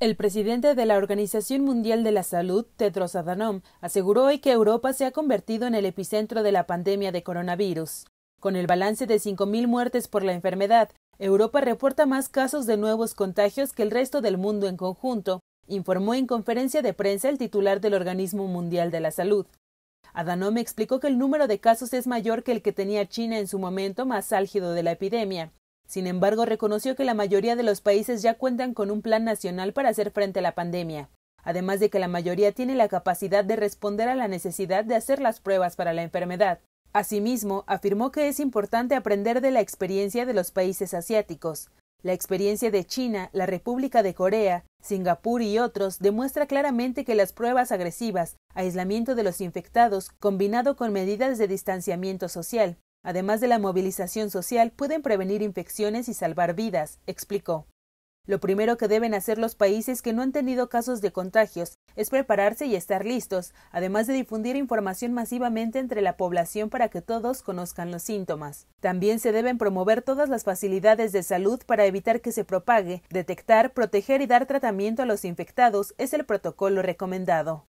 El presidente de la Organización Mundial de la Salud, Tedros Adhanom, aseguró hoy que Europa se ha convertido en el epicentro de la pandemia de coronavirus. Con el balance de 5.000 muertes por la enfermedad, Europa reporta más casos de nuevos contagios que el resto del mundo en conjunto, informó en conferencia de prensa el titular del Organismo Mundial de la Salud. Adhanom explicó que el número de casos es mayor que el que tenía China en su momento más álgido de la epidemia, sin embargo, reconoció que la mayoría de los países ya cuentan con un plan nacional para hacer frente a la pandemia, además de que la mayoría tiene la capacidad de responder a la necesidad de hacer las pruebas para la enfermedad. Asimismo, afirmó que es importante aprender de la experiencia de los países asiáticos. La experiencia de China, la República de Corea, Singapur y otros demuestra claramente que las pruebas agresivas, aislamiento de los infectados, combinado con medidas de distanciamiento social, además de la movilización social, pueden prevenir infecciones y salvar vidas, explicó. Lo primero que deben hacer los países que no han tenido casos de contagios es prepararse y estar listos, además de difundir información masivamente entre la población para que todos conozcan los síntomas. También se deben promover todas las facilidades de salud para evitar que se propague, detectar, proteger y dar tratamiento a los infectados es el protocolo recomendado.